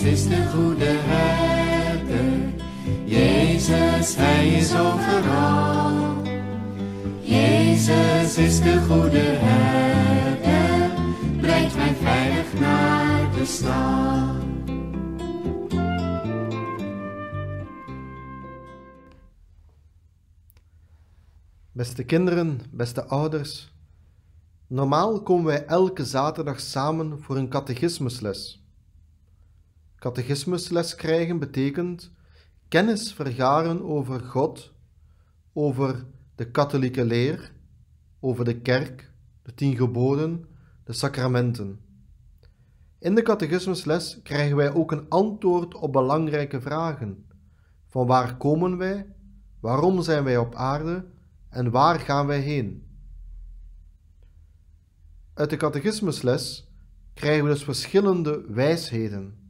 Jezus is de goede herder. Jezus, hij is overal. Jezus is de goede herder. Brengt mij veilig naar de stad. Beste kinderen, beste ouders. Normaal komen wij elke zaterdag samen voor een catechismusles. Catechismusles krijgen betekent kennis vergaren over God, over de katholieke leer, over de kerk, de tien geboden, de sacramenten. In de catechismusles krijgen wij ook een antwoord op belangrijke vragen. Van waar komen wij? Waarom zijn wij op aarde? En waar gaan wij heen? Uit de catechismusles krijgen we dus verschillende wijsheden.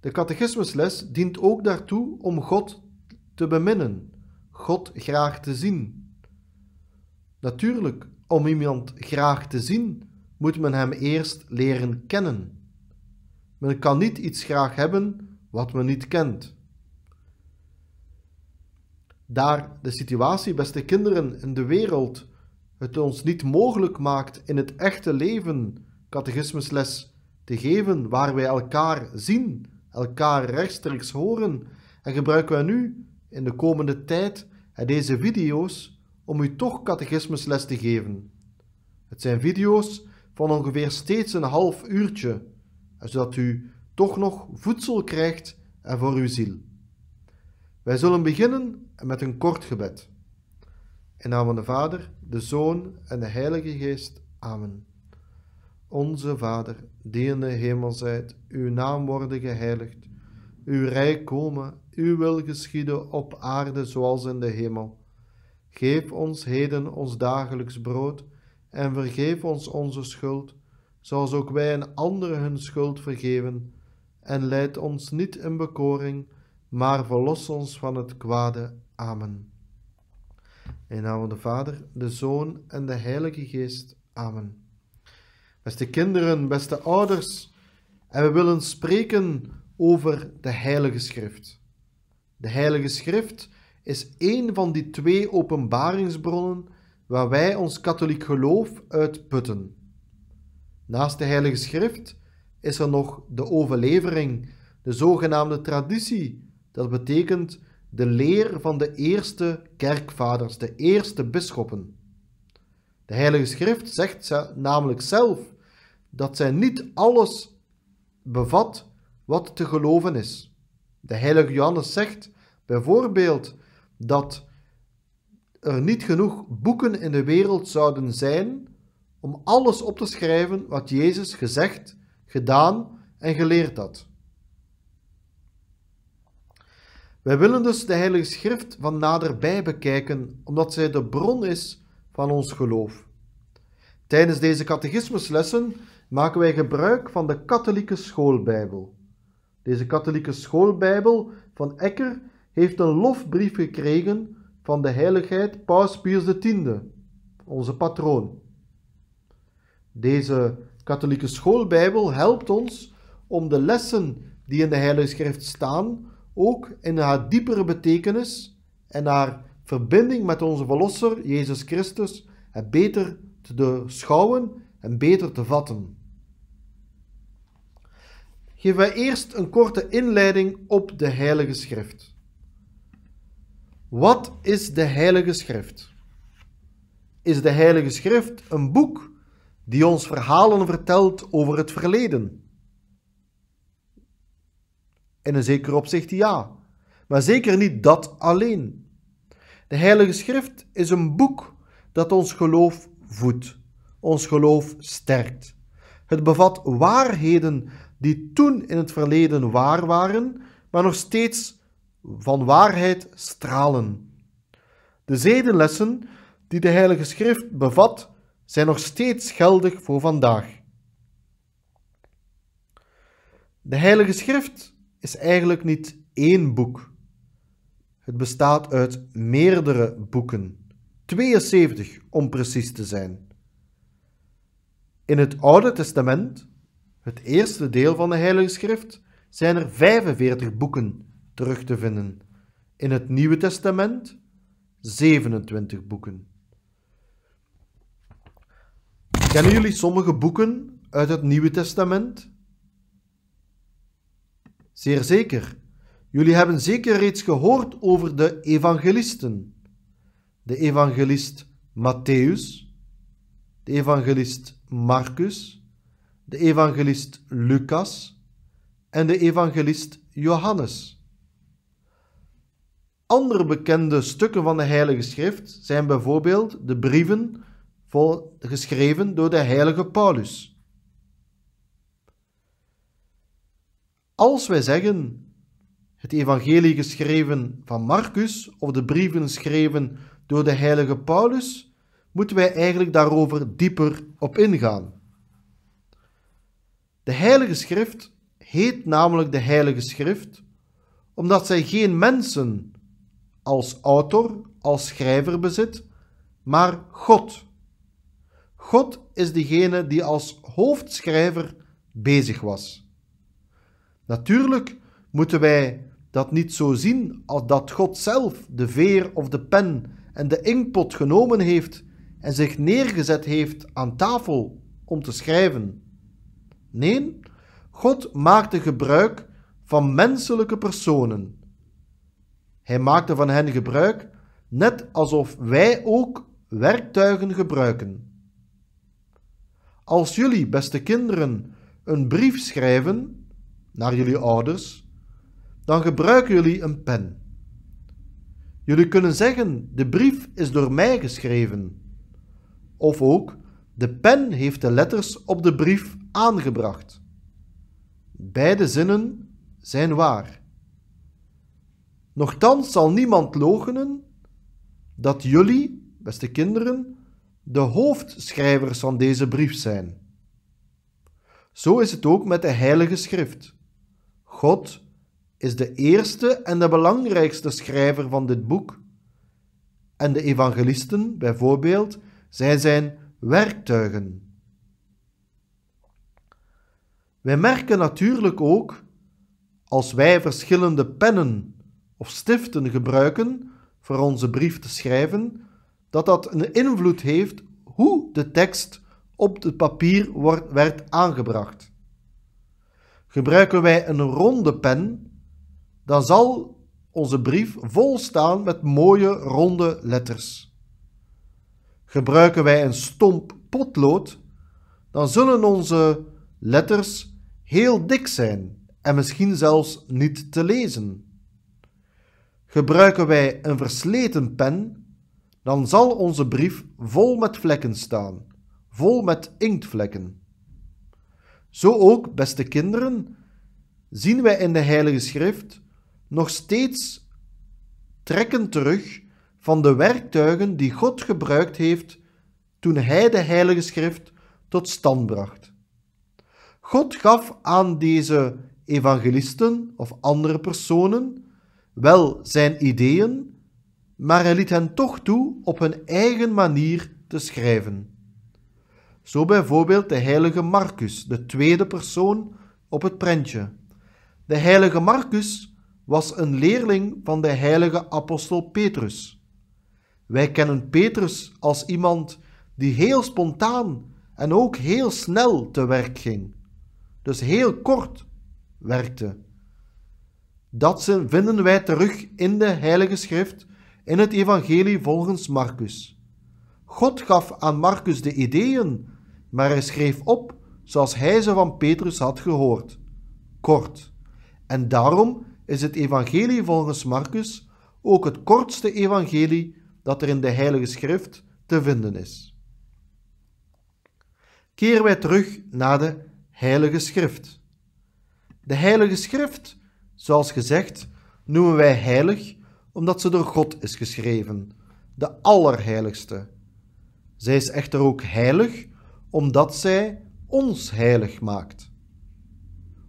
De catechismusles dient ook daartoe om God te beminnen, God graag te zien. Natuurlijk, om iemand graag te zien, moet men hem eerst leren kennen. Men kan niet iets graag hebben wat men niet kent. Daar de situatie, beste kinderen, in de wereld het ons niet mogelijk maakt in het echte leven catechismusles te geven waar wij elkaar zien, elkaar rechtstreeks horen en gebruiken wij nu in de komende tijd deze video's om u toch catechismusles te geven. Het zijn video's van ongeveer steeds een half uurtje, zodat u toch nog voedsel krijgt en voor uw ziel. Wij zullen beginnen met een kort gebed. In naam van de Vader, de Zoon en de Heilige Geest. Amen. Onze Vader, die in de hemel zijt, uw naam worden geheiligd, uw rijk komen, uw wil geschieden op aarde zoals in de hemel. Geef ons heden ons dagelijks brood en vergeef ons onze schuld, zoals ook wij en anderen hun schuld vergeven. En leid ons niet in bekoring, maar verlos ons van het kwade. Amen. In naam van de Vader, de Zoon en de Heilige Geest. Amen beste kinderen, beste ouders. En we willen spreken over de Heilige Schrift. De Heilige Schrift is één van die twee openbaringsbronnen waar wij ons katholiek geloof uit putten. Naast de Heilige Schrift is er nog de overlevering, de zogenaamde traditie. Dat betekent de leer van de eerste kerkvaders, de eerste bisschoppen. De Heilige Schrift zegt namelijk zelf dat zij niet alles bevat wat te geloven is. De heilige Johannes zegt bijvoorbeeld dat er niet genoeg boeken in de wereld zouden zijn om alles op te schrijven wat Jezus gezegd, gedaan en geleerd had. Wij willen dus de Heilige Schrift van naderbij bekijken, omdat zij de bron is van ons geloof. Tijdens deze catechismuslessen maken wij gebruik van de katholieke schoolbijbel. Deze katholieke schoolbijbel van Ecker heeft een lofbrief gekregen van de heiligheid Paus Pius X, onze patroon. Deze katholieke schoolbijbel helpt ons om de lessen die in de Heilige Schrift staan ook in haar diepere betekenis en haar verbinding met onze Verlosser, Jezus Christus, beter te beschouwen en beter te vatten geven wij eerst een korte inleiding op de Heilige Schrift. Wat is de Heilige Schrift? Is de Heilige Schrift een boek die ons verhalen vertelt over het verleden? In een zeker opzicht ja, maar zeker niet dat alleen. De Heilige Schrift is een boek dat ons geloof voedt, ons geloof sterkt. Het bevat waarheden die toen in het verleden waar waren, maar nog steeds van waarheid stralen. De zedenlessen die de Heilige Schrift bevat, zijn nog steeds geldig voor vandaag. De Heilige Schrift is eigenlijk niet één boek. Het bestaat uit meerdere boeken, 72 om precies te zijn. In het Oude Testament het eerste deel van de Heilige Schrift, zijn er 45 boeken terug te vinden. In het Nieuwe Testament 27 boeken. Kennen jullie sommige boeken uit het Nieuwe Testament? Zeer zeker. Jullie hebben zeker reeds gehoord over de evangelisten. De evangelist Matthäus, de evangelist Marcus, de evangelist Lucas en de evangelist Johannes. Andere bekende stukken van de Heilige Schrift zijn bijvoorbeeld de brieven geschreven door de heilige Paulus. Als wij zeggen het evangelie geschreven van Marcus of de brieven geschreven door de heilige Paulus, moeten wij eigenlijk daarover dieper op ingaan. De Heilige Schrift heet namelijk de Heilige Schrift, omdat zij geen mensen als autor, als schrijver bezit, maar God. God is degene die als hoofdschrijver bezig was. Natuurlijk moeten wij dat niet zo zien als dat God zelf de veer of de pen en de inkpot genomen heeft en zich neergezet heeft aan tafel om te schrijven. Nee, God maakte gebruik van menselijke personen. Hij maakte van hen gebruik, net alsof wij ook werktuigen gebruiken. Als jullie, beste kinderen, een brief schrijven naar jullie ouders, dan gebruiken jullie een pen. Jullie kunnen zeggen: De brief is door mij geschreven. Of ook: de pen heeft de letters op de brief aangebracht. Beide zinnen zijn waar. Nochtans zal niemand logenen dat jullie, beste kinderen, de hoofdschrijvers van deze brief zijn. Zo is het ook met de Heilige Schrift. God is de eerste en de belangrijkste schrijver van dit boek. En de evangelisten, bijvoorbeeld, zij zijn werktuigen. Wij merken natuurlijk ook, als wij verschillende pennen of stiften gebruiken voor onze brief te schrijven, dat dat een invloed heeft hoe de tekst op het papier wordt, werd aangebracht. Gebruiken wij een ronde pen, dan zal onze brief volstaan met mooie ronde letters. Gebruiken wij een stomp potlood, dan zullen onze letters heel dik zijn en misschien zelfs niet te lezen. Gebruiken wij een versleten pen, dan zal onze brief vol met vlekken staan, vol met inktvlekken. Zo ook, beste kinderen, zien wij in de Heilige Schrift nog steeds trekken terug van de werktuigen die God gebruikt heeft toen Hij de Heilige Schrift tot stand bracht. God gaf aan deze evangelisten of andere personen wel zijn ideeën, maar hij liet hen toch toe op hun eigen manier te schrijven. Zo bijvoorbeeld de heilige Marcus, de tweede persoon op het prentje. De heilige Marcus was een leerling van de heilige apostel Petrus. Wij kennen Petrus als iemand die heel spontaan en ook heel snel te werk ging, dus heel kort werkte. Dat vinden wij terug in de Heilige Schrift, in het Evangelie volgens Marcus. God gaf aan Marcus de ideeën, maar hij schreef op zoals hij ze van Petrus had gehoord. Kort. En daarom is het Evangelie volgens Marcus ook het kortste Evangelie dat er in de Heilige Schrift te vinden is. Keren wij terug naar de Heilige Schrift. De Heilige Schrift, zoals gezegd, noemen wij heilig omdat ze door God is geschreven, de Allerheiligste. Zij is echter ook heilig omdat zij ons heilig maakt.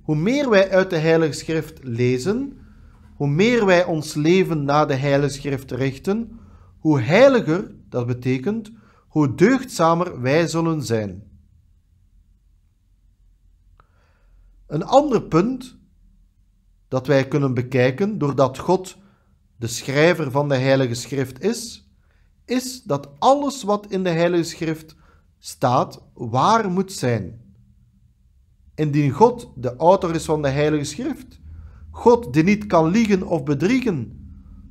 Hoe meer wij uit de Heilige Schrift lezen, hoe meer wij ons leven naar de Heilige Schrift richten, hoe heiliger, dat betekent, hoe deugdzamer wij zullen zijn. Een ander punt dat wij kunnen bekijken, doordat God de schrijver van de Heilige Schrift is, is dat alles wat in de Heilige Schrift staat, waar moet zijn. Indien God de autor is van de Heilige Schrift, God die niet kan liegen of bedriegen,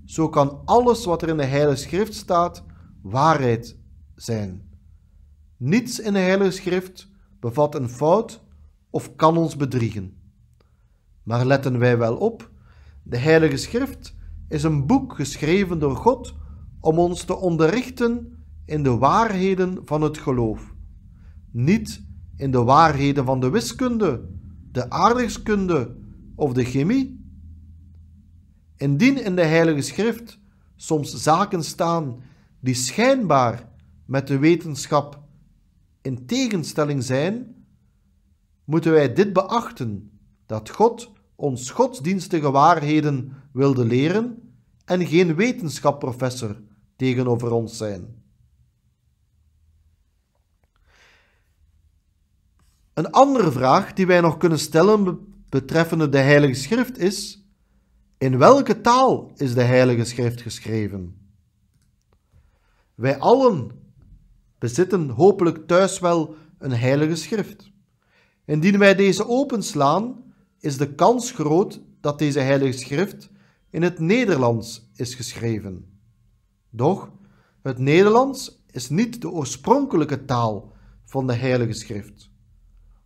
zo kan alles wat er in de Heilige Schrift staat waarheid zijn. Niets in de Heilige Schrift bevat een fout of kan ons bedriegen. Maar letten wij wel op, de Heilige Schrift is een boek geschreven door God om ons te onderrichten in de waarheden van het geloof. Niet in de waarheden van de wiskunde, de aardrijkskunde of de chemie, Indien in de Heilige Schrift soms zaken staan die schijnbaar met de wetenschap in tegenstelling zijn, moeten wij dit beachten: dat God ons godsdienstige waarheden wilde leren en geen wetenschapprofessor tegenover ons zijn. Een andere vraag die wij nog kunnen stellen betreffende de Heilige Schrift is in welke taal is de Heilige Schrift geschreven? Wij allen bezitten hopelijk thuis wel een Heilige Schrift. Indien wij deze openslaan, is de kans groot dat deze Heilige Schrift in het Nederlands is geschreven. Doch het Nederlands is niet de oorspronkelijke taal van de Heilige Schrift.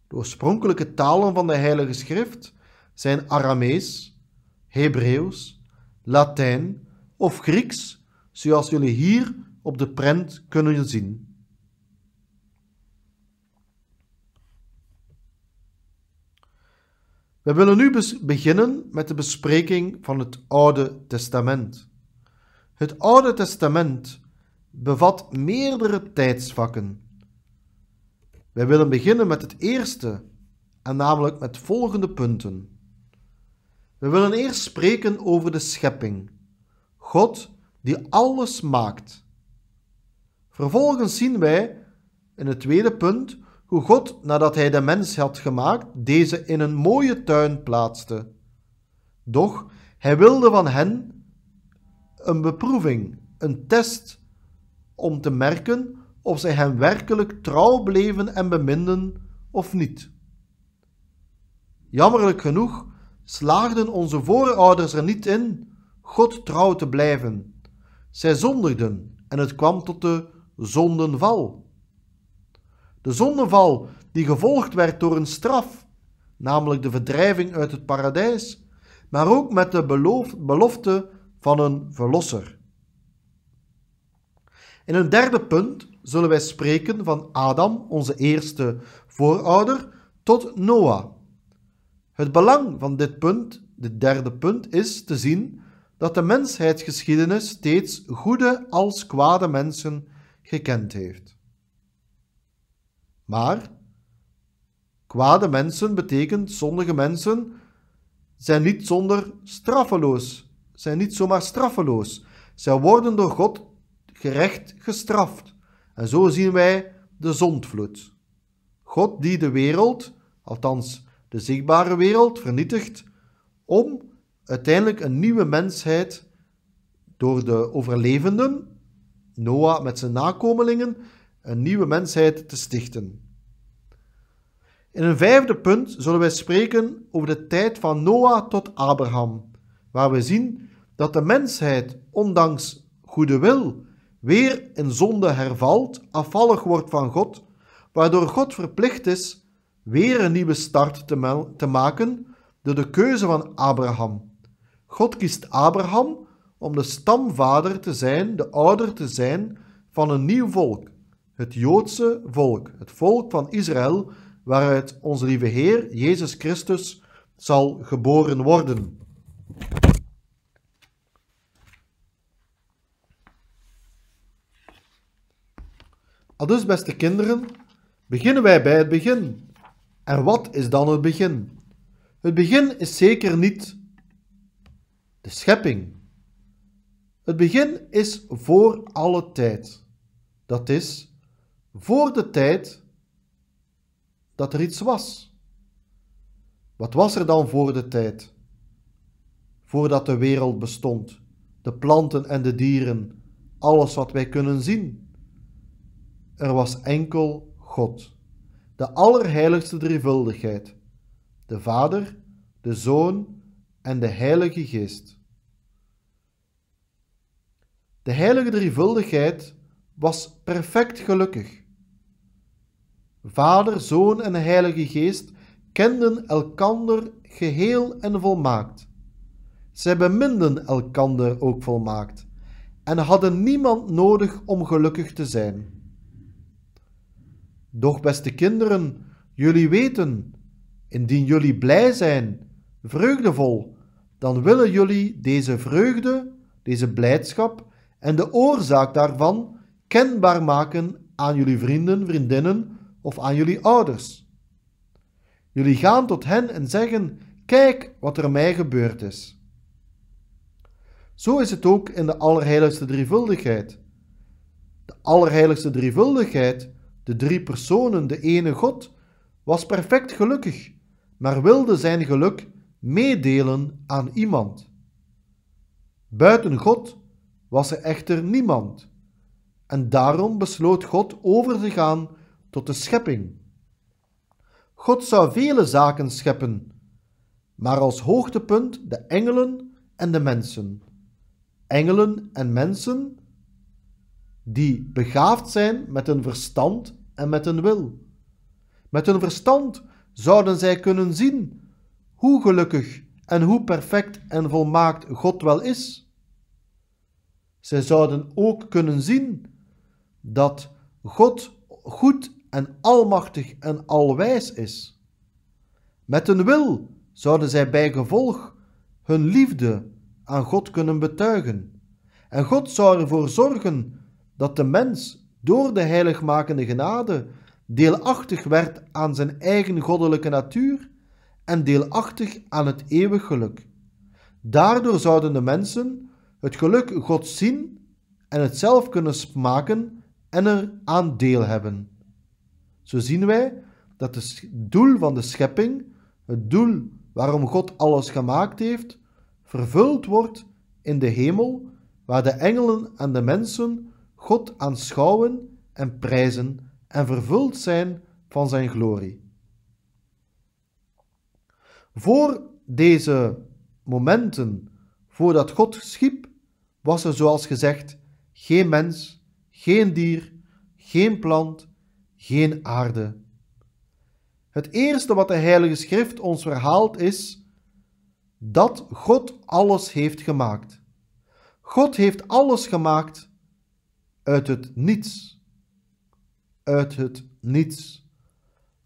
De oorspronkelijke talen van de Heilige Schrift zijn Aramees, Hebreeuws, Latijn of Grieks, zoals jullie hier op de prent kunnen zien. We willen nu beginnen met de bespreking van het Oude Testament. Het Oude Testament bevat meerdere tijdsvakken. Wij willen beginnen met het eerste, en namelijk met volgende punten. We willen eerst spreken over de schepping. God die alles maakt. Vervolgens zien wij in het tweede punt hoe God, nadat hij de mens had gemaakt, deze in een mooie tuin plaatste. Doch hij wilde van hen een beproeving, een test, om te merken of zij hem werkelijk trouw bleven en beminden of niet. Jammerlijk genoeg slaagden onze voorouders er niet in God trouw te blijven. Zij zondigden en het kwam tot de zondenval. De zondenval die gevolgd werd door een straf, namelijk de verdrijving uit het paradijs, maar ook met de belofte van een verlosser. In een derde punt zullen wij spreken van Adam, onze eerste voorouder, tot Noah, het belang van dit punt, dit derde punt, is te zien dat de mensheidsgeschiedenis steeds goede als kwade mensen gekend heeft. Maar kwade mensen betekent zondige mensen zijn niet zonder straffeloos, zijn niet zomaar straffeloos. Zij worden door God gerecht gestraft. En zo zien wij de zondvloed. God die de wereld, althans de zichtbare wereld vernietigt, om uiteindelijk een nieuwe mensheid door de overlevenden, Noah met zijn nakomelingen, een nieuwe mensheid te stichten. In een vijfde punt zullen wij spreken over de tijd van Noah tot Abraham, waar we zien dat de mensheid, ondanks goede wil, weer in zonde hervalt, afvallig wordt van God, waardoor God verplicht is weer een nieuwe start te, maken door de keuze van Abraham. God kiest Abraham om de stamvader te zijn, de ouder te zijn van een nieuw volk, het Joodse volk, het volk van Israël, waaruit onze lieve Heer Jezus Christus zal geboren worden. Al dus, beste kinderen, beginnen wij bij het begin. En wat is dan het begin? Het begin is zeker niet de schepping. Het begin is voor alle tijd. Dat is voor de tijd dat er iets was. Wat was er dan voor de tijd? Voordat de wereld bestond, de planten en de dieren, alles wat wij kunnen zien. Er was enkel God de allerheiligste drievuldigheid, de Vader, de Zoon en de Heilige Geest. De heilige drievuldigheid was perfect gelukkig. Vader, Zoon en de Heilige Geest kenden elkander geheel en volmaakt. Zij beminden elkander ook volmaakt en hadden niemand nodig om gelukkig te zijn. Doch beste kinderen, jullie weten, indien jullie blij zijn, vreugdevol, dan willen jullie deze vreugde, deze blijdschap en de oorzaak daarvan kenbaar maken aan jullie vrienden, vriendinnen of aan jullie ouders. Jullie gaan tot hen en zeggen: Kijk wat er mij gebeurd is. Zo is het ook in de Allerheiligste Drievuldigheid. De Allerheiligste Drievuldigheid de drie personen, de ene God, was perfect gelukkig, maar wilde zijn geluk meedelen aan iemand. Buiten God was er echter niemand, en daarom besloot God over te gaan tot de schepping. God zou vele zaken scheppen, maar als hoogtepunt de engelen en de mensen. Engelen en mensen die begaafd zijn met een verstand en met een wil. Met hun verstand zouden zij kunnen zien hoe gelukkig en hoe perfect en volmaakt God wel is. Zij zouden ook kunnen zien dat God goed en almachtig en alwijs is. Met een wil zouden zij bij gevolg hun liefde aan God kunnen betuigen. En God zou ervoor zorgen dat de mens door de heiligmakende genade deelachtig werd aan zijn eigen goddelijke natuur en deelachtig aan het eeuwig geluk. Daardoor zouden de mensen het geluk Gods zien en het zelf kunnen smaken en er aan deel hebben. Zo zien wij dat het doel van de schepping, het doel waarom God alles gemaakt heeft, vervuld wordt in de hemel, waar de engelen en de mensen God aanschouwen en prijzen en vervuld zijn van zijn glorie. Voor deze momenten, voordat God schiep, was er zoals gezegd geen mens, geen dier, geen plant, geen aarde. Het eerste wat de Heilige Schrift ons verhaalt is dat God alles heeft gemaakt. God heeft alles gemaakt uit het niets. Uit het niets.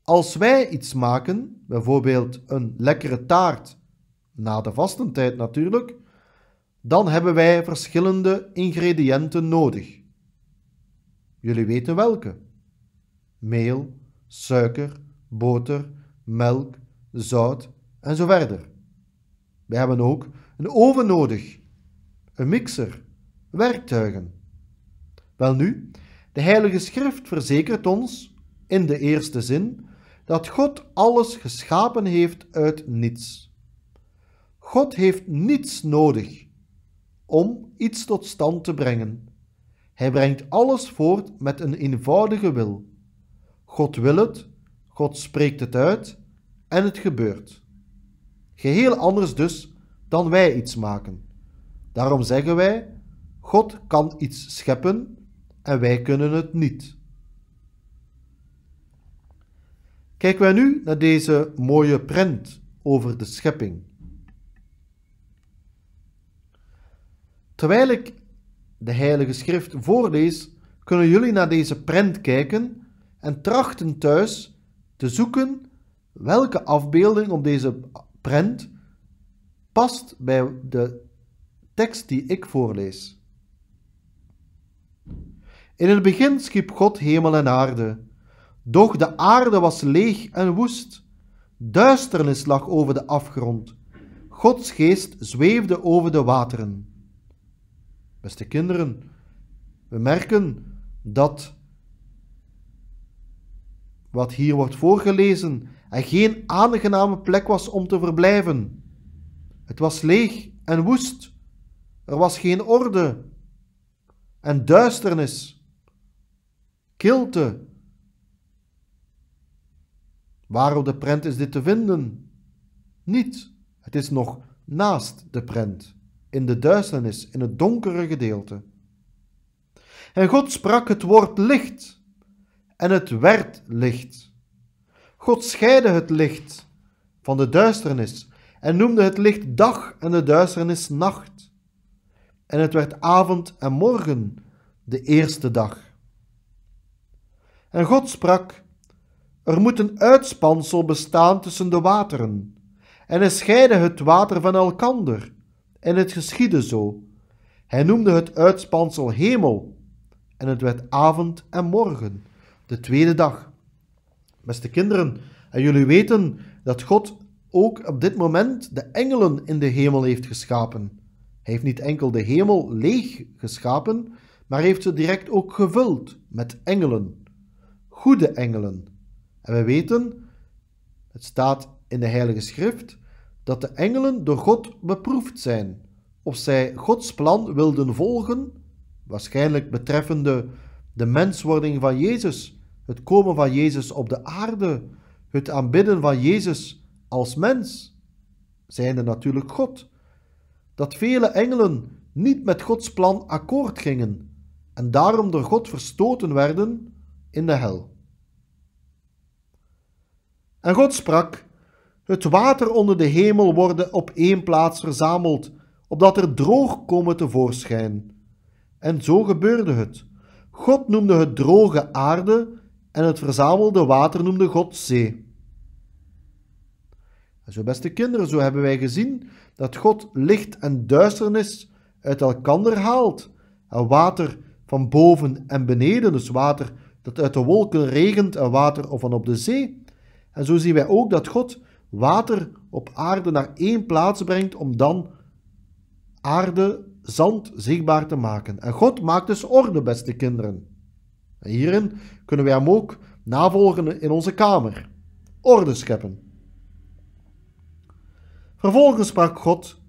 Als wij iets maken, bijvoorbeeld een lekkere taart, na de vastentijd natuurlijk, dan hebben wij verschillende ingrediënten nodig. Jullie weten welke. Meel, suiker, boter, melk, zout en zo verder. We hebben ook een oven nodig, een mixer, werktuigen. Welnu, de Heilige Schrift verzekert ons, in de eerste zin, dat God alles geschapen heeft uit niets. God heeft niets nodig om iets tot stand te brengen. Hij brengt alles voort met een eenvoudige wil. God wil het, God spreekt het uit en het gebeurt. Geheel anders dus dan wij iets maken. Daarom zeggen wij: God kan iets scheppen en wij kunnen het niet. Kijken wij nu naar deze mooie prent over de schepping. Terwijl ik de Heilige Schrift voorlees, kunnen jullie naar deze prent kijken en trachten thuis te zoeken welke afbeelding op deze prent past bij de tekst die ik voorlees. In het begin schiep God hemel en aarde. Doch de aarde was leeg en woest. Duisternis lag over de afgrond. Gods geest zweefde over de wateren. Beste kinderen, we merken dat wat hier wordt voorgelezen er geen aangename plek was om te verblijven. Het was leeg en woest. Er was geen orde en duisternis kilte. Waar op de prent is dit te vinden? Niet, het is nog naast de prent, in de duisternis, in het donkere gedeelte. En God sprak het woord licht, en het werd licht. God scheidde het licht van de duisternis en noemde het licht dag en de duisternis nacht. En het werd avond en morgen, de eerste dag. En God sprak: Er moet een uitspansel bestaan tussen de wateren. En hij scheidde het water van elkander. En het geschiedde zo. Hij noemde het uitspansel hemel. En het werd avond en morgen, de tweede dag. Beste kinderen, en jullie weten dat God ook op dit moment de engelen in de hemel heeft geschapen. Hij heeft niet enkel de hemel leeg geschapen, maar heeft ze direct ook gevuld met engelen goede engelen. En we weten, het staat in de Heilige Schrift, dat de engelen door God beproefd zijn of zij Gods plan wilden volgen, waarschijnlijk betreffende de menswording van Jezus, het komen van Jezus op de aarde, het aanbidden van Jezus als mens, zijnde natuurlijk God. Dat vele engelen niet met Gods plan akkoord gingen en daarom door God verstoten werden in de hel. En God sprak: Het water onder de hemel worden op één plaats verzameld, opdat er droog komen tevoorschijn. En zo gebeurde het. God noemde het droge aarde en het verzamelde water noemde God zee. En zo, beste kinderen, zo hebben wij gezien dat God licht en duisternis uit elkander haalt. En water van boven en beneden, dus water dat uit de wolken regent en water van op de zee. En zo zien wij ook dat God water op aarde naar één plaats brengt om dan aarde, zand zichtbaar te maken. En God maakt dus orde, beste kinderen. En hierin kunnen wij hem ook navolgen in onze kamer. Orde scheppen. Vervolgens sprak God: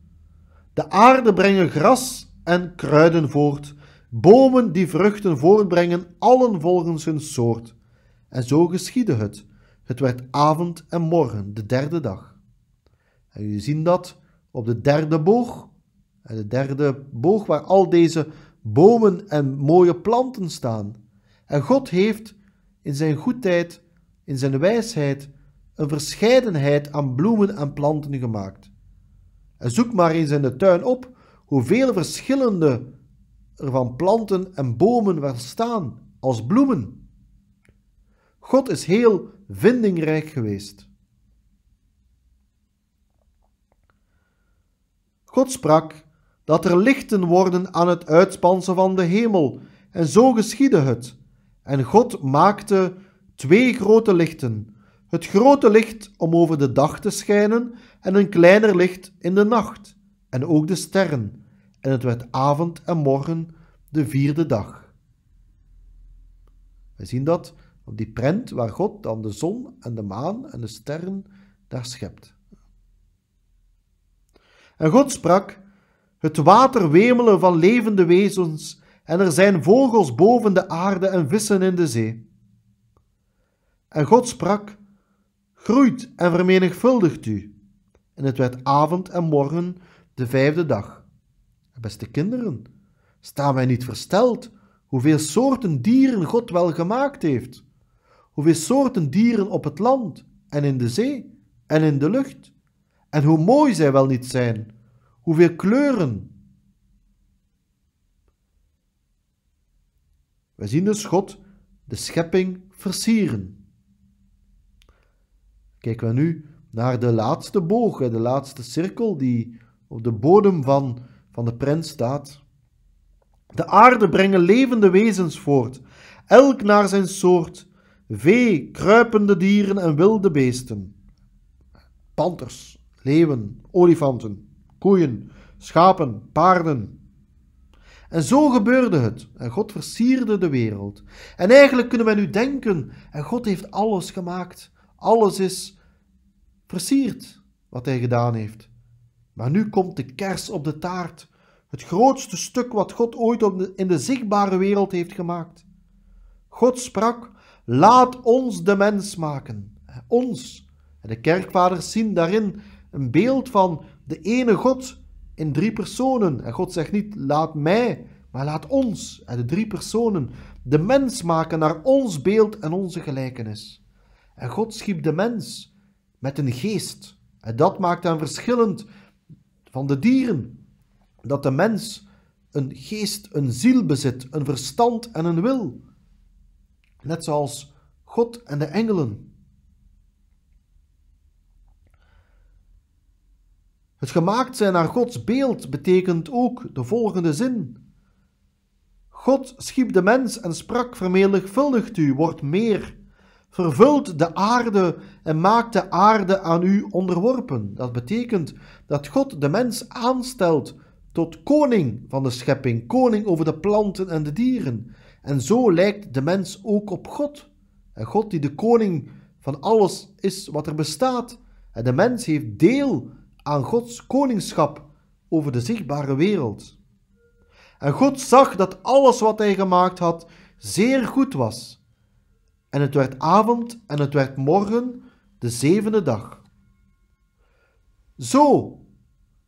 De aarde brengen gras en kruiden voort, bomen die vruchten voortbrengen, allen volgens hun soort. En zo geschiedde het. Het werd avond en morgen, de derde dag. En jullie zien dat op de derde boog. de derde boog waar al deze bomen en mooie planten staan. En God heeft in zijn goedheid, in zijn wijsheid, een verscheidenheid aan bloemen en planten gemaakt. En zoek maar eens in de tuin op hoeveel verschillende er van planten en bomen wel staan als bloemen. God is heel vindingrijk geweest. God sprak dat er lichten worden aan het uitspansen van de hemel, en zo geschiedde het. En God maakte twee grote lichten: het grote licht om over de dag te schijnen, en een kleiner licht in de nacht, en ook de sterren. En het werd avond en morgen, de vierde dag. We zien dat op die prent waar God dan de zon en de maan en de sterren daar schept. En God sprak: Het water wemelen van levende wezens, en er zijn vogels boven de aarde en vissen in de zee. En God sprak: Groeit en vermenigvuldigt u. En het werd avond en morgen, de vijfde dag. Beste kinderen, staan wij niet versteld hoeveel soorten dieren God wel gemaakt heeft? hoeveel soorten dieren op het land en in de zee en in de lucht, en hoe mooi zij wel niet zijn, hoeveel kleuren. Wij zien dus God de schepping versieren. Kijken we nu naar de laatste boog, de laatste cirkel die op de bodem van, van de prent staat. De aarde brengen levende wezens voort, elk naar zijn soort, vee, kruipende dieren en wilde beesten. Panters, leeuwen, olifanten, koeien, schapen, paarden. En zo gebeurde het, en God versierde de wereld. En eigenlijk kunnen wij nu denken, en God heeft alles gemaakt, alles is versierd wat hij gedaan heeft. Maar nu komt de kers op de taart, het grootste stuk wat God ooit in de zichtbare wereld heeft gemaakt. God sprak Laat ons de mens maken. Ons. En de kerkvaders zien daarin een beeld van de ene God in drie personen. En God zegt niet laat mij, maar laat ons, en de drie personen, de mens maken naar ons beeld en onze gelijkenis. En God schiep de mens met een geest. En dat maakt hem verschillend van de dieren. Dat de mens een geest, een ziel bezit, een verstand en een wil net zoals God en de engelen. Het gemaakt zijn naar Gods beeld betekent ook de volgende zin. God schiep de mens en sprak: Vermenigvuldigt u, wordt meer. Vervult de aarde en maakt de aarde aan u onderworpen. Dat betekent dat God de mens aanstelt tot koning van de schepping, koning over de planten en de dieren. En zo lijkt de mens ook op God. En God die de koning van alles is wat er bestaat. En de mens heeft deel aan Gods koningschap over de zichtbare wereld. En God zag dat alles wat hij gemaakt had zeer goed was. En het werd avond en het werd morgen, de zevende dag. Zo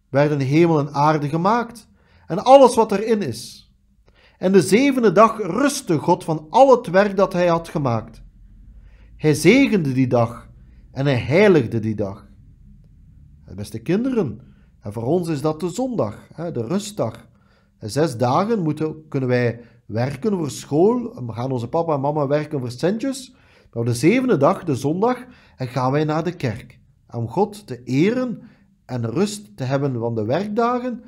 werden hemel en aarde gemaakt en alles wat erin is. En de zevende dag rustte God van al het werk dat hij had gemaakt. Hij zegende die dag en hij heiligde die dag. Eh, beste kinderen, en voor ons is dat de zondag, de rustdag. Eh, zes dagen moeten, kunnen wij werken voor school, we gaan onze papa en mama werken voor centjes. Maar op de zevende dag, de zondag, gaan wij naar de kerk. Om God te eren en rust te hebben van de werkdagen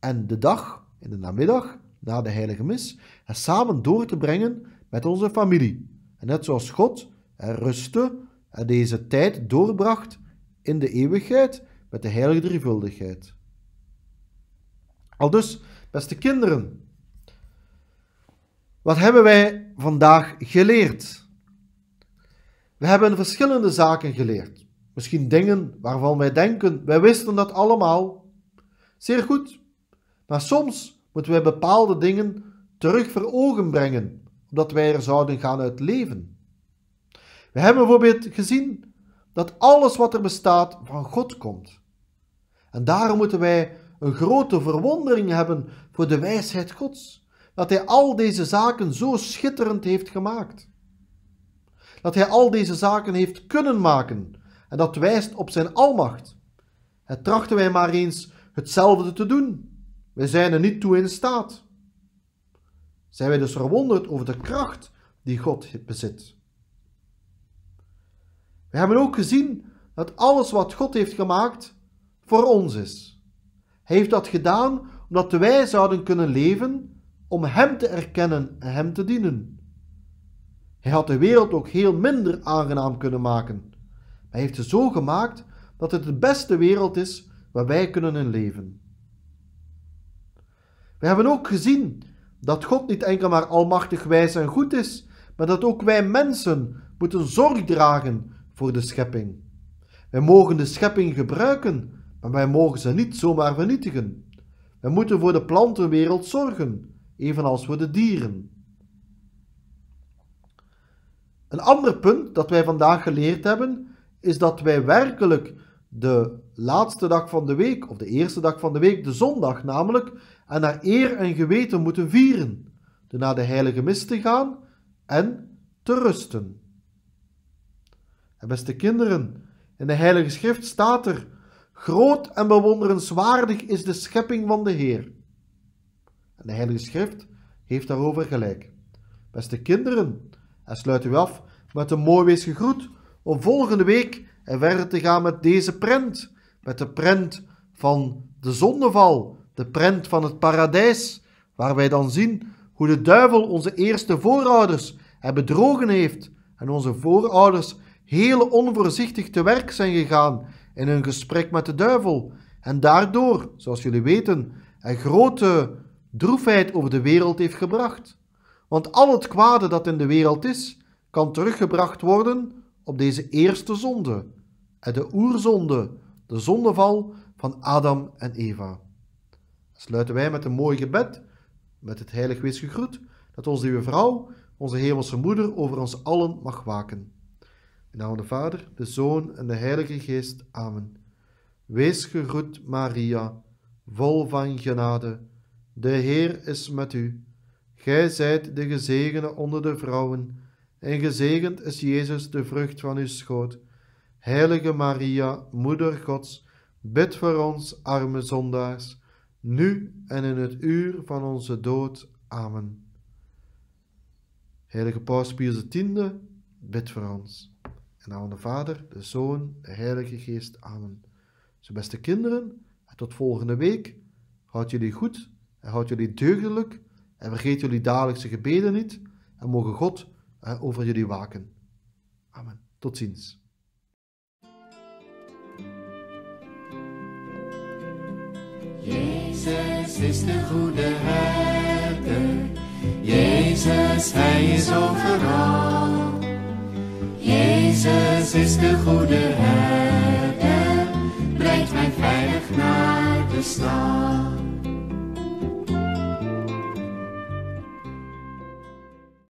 en de dag, in de namiddag, na de heilige mis en samen door te brengen met onze familie. net zoals God er rustte en deze tijd doorbracht in de eeuwigheid met de heilige drievuldigheid. Al dus, beste kinderen, wat hebben wij vandaag geleerd? We hebben verschillende zaken geleerd. Misschien dingen waarvan wij denken, wij wisten dat allemaal. Zeer goed. Maar soms moeten wij bepaalde dingen terug voor ogen brengen, omdat wij er zouden gaan uit leven. We hebben bijvoorbeeld gezien dat alles wat er bestaat van God komt. En daarom moeten wij een grote verwondering hebben voor de wijsheid Gods, dat Hij al deze zaken zo schitterend heeft gemaakt. Dat Hij al deze zaken heeft kunnen maken, en dat wijst op Zijn almacht. Het trachten wij maar eens hetzelfde te doen. We zijn er niet toe in staat. Zijn wij dus verwonderd over de kracht die God bezit? We hebben ook gezien dat alles wat God heeft gemaakt voor ons is. Hij heeft dat gedaan omdat wij zouden kunnen leven om Hem te erkennen en Hem te dienen. Hij had de wereld ook heel minder aangenaam kunnen maken. Hij heeft ze zo gemaakt dat het de beste wereld is waar wij kunnen in leven. We hebben ook gezien dat God niet enkel maar almachtig wijs en goed is, maar dat ook wij mensen moeten zorg dragen voor de schepping. Wij mogen de schepping gebruiken, maar wij mogen ze niet zomaar vernietigen. Wij moeten voor de plantenwereld zorgen, evenals voor de dieren. Een ander punt dat wij vandaag geleerd hebben, is dat wij werkelijk de laatste dag van de week, of de eerste dag van de week, de zondag namelijk, en naar eer en geweten moeten vieren, door naar de heilige mis te gaan en te rusten. En beste kinderen, in de Heilige Schrift staat er: Groot en bewonderenswaardig is de schepping van de Heer. En de Heilige Schrift heeft daarover gelijk. Beste kinderen, en sluit u af met een mooi wees gegroet om volgende week en verder te gaan met deze prent, met de prent van de zondeval, de prent van het paradijs, waar wij dan zien hoe de duivel onze eerste voorouders en bedrogen heeft en onze voorouders heel onvoorzichtig te werk zijn gegaan in hun gesprek met de duivel en daardoor, zoals jullie weten, een grote droefheid over de wereld heeft gebracht. Want al het kwade dat in de wereld is, kan teruggebracht worden op deze eerste zonde, de oerzonde, de zondeval van Adam en Eva. Sluiten wij met een mooi gebed, met het heilig wees gegroet, dat onze lieve Vrouw, onze Hemelse Moeder, over ons allen mag waken. In naam van de Vader, de Zoon en de Heilige Geest. Amen. Wees gegroet, Maria, vol van genade. De Heer is met u. Gij zijt de gezegene onder de vrouwen, en gezegend is Jezus, de vrucht van uw schoot. Heilige Maria, Moeder Gods, bid voor ons arme zondaars nu en in het uur van onze dood. Amen. Heilige Paus Pius X, bid voor ons. In aan de Vader, de Zoon, de Heilige Geest. Amen. Zo beste kinderen, tot volgende week. Houd jullie goed en houd jullie deugdelijk en vergeet jullie dagelijkse gebeden niet en mogen God over jullie waken. Amen. Tot ziens. Jezus is de goede herder. Jezus, hij is overal. Jezus is de goede herder. Brengt mij veilig naar de stad.